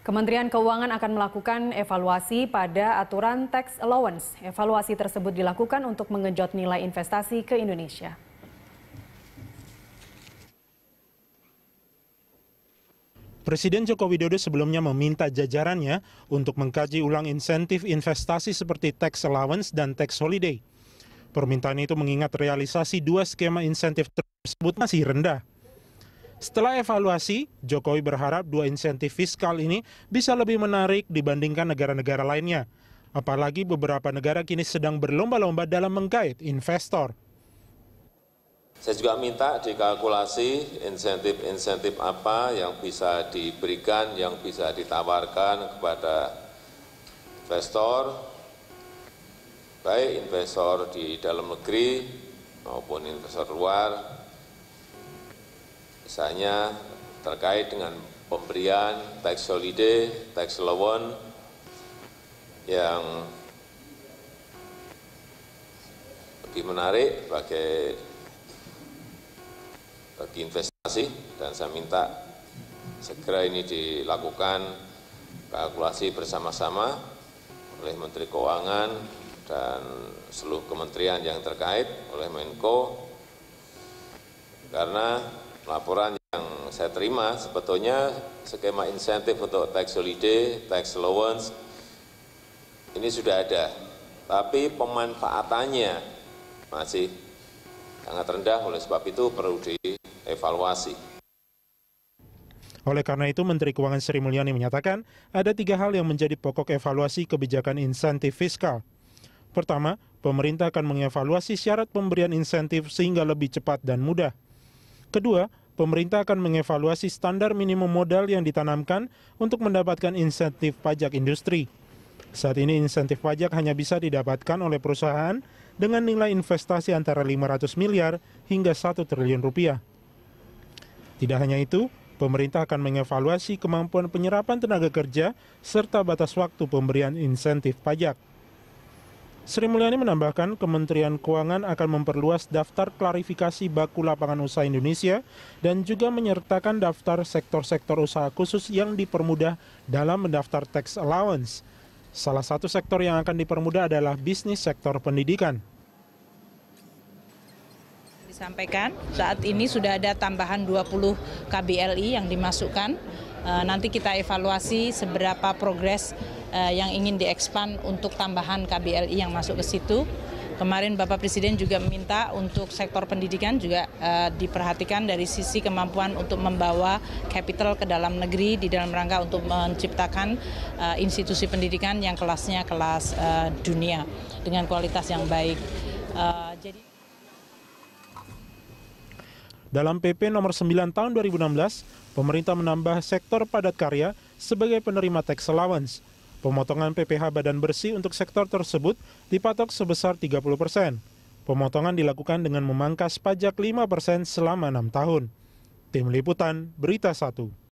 Kementerian Keuangan akan melakukan evaluasi pada aturan tax allowance. Evaluasi tersebut dilakukan untuk mengejot nilai investasi ke Indonesia. Presiden Joko Widodo sebelumnya meminta jajarannya untuk mengkaji ulang insentif investasi seperti tax allowance dan tax holiday. Permintaan itu mengingat realisasi dua skema insentif tersebut masih rendah. Setelah evaluasi, Jokowi berharap dua insentif fiskal ini bisa lebih menarik dibandingkan negara-negara lainnya. Apalagi beberapa negara kini sedang berlomba-lomba dalam menggait investor. Saya juga minta dikalkulasi insentif-insentif apa yang bisa diberikan, yang bisa ditawarkan kepada investor, baik investor di dalam negeri maupun investor luar, misalnya terkait dengan pemberian tax holiday, tax loan yang lebih menarik bagi bagi investasi dan saya minta segera ini dilakukan kalkulasi bersama-sama oleh Menteri Keuangan dan seluruh kementerian yang terkait oleh Menko karena laporan yang saya terima sebetulnya skema insentif untuk tax holiday, tax allowance ini sudah ada, tapi pemanfaatannya masih sangat rendah, oleh sebab itu perlu dievaluasi. Oleh karena itu, Menteri Keuangan Sri Mulyani menyatakan ada tiga hal yang menjadi pokok evaluasi kebijakan insentif fiskal. Pertama, pemerintah akan mengevaluasi syarat pemberian insentif sehingga lebih cepat dan mudah. Kedua, pemerintah akan mengevaluasi standar minimum modal yang ditanamkan untuk mendapatkan insentif pajak industri. Saat ini insentif pajak hanya bisa didapatkan oleh perusahaan dengan nilai investasi antara 500 miliar hingga 1 triliun rupiah. Tidak hanya itu, pemerintah akan mengevaluasi kemampuan penyerapan tenaga kerja serta batas waktu pemberian insentif pajak. Sri Mulyani menambahkan Kementerian Keuangan akan memperluas daftar klarifikasi baku lapangan usaha Indonesia dan juga menyertakan daftar sektor-sektor usaha khusus yang dipermudah dalam mendaftar tax allowance. Salah satu sektor yang akan dipermudah adalah bisnis sektor pendidikan disampaikan, saat ini sudah ada tambahan 20 KBLI yang dimasukkan Eh, nanti kita evaluasi seberapa progres eh, yang ingin diekspan untuk tambahan KBLI yang masuk ke situ. Kemarin Bapak Presiden juga meminta untuk sektor pendidikan juga uh, diperhatikan dari sisi kemampuan untuk membawa capital ke dalam negeri di dalam rangka untuk menciptakan uh, institusi pendidikan yang kelasnya kelas uh, dunia dengan kualitas yang baik. Uh, jadi dalam PP nomor 9 tahun 2016, pemerintah menambah sektor padat karya sebagai penerima tax allowance. Pemotongan PPH badan bersih untuk sektor tersebut dipatok sebesar 30 persen. Pemotongan dilakukan dengan memangkas pajak 5 persen selama 6 tahun. Tim Liputan, Berita 1.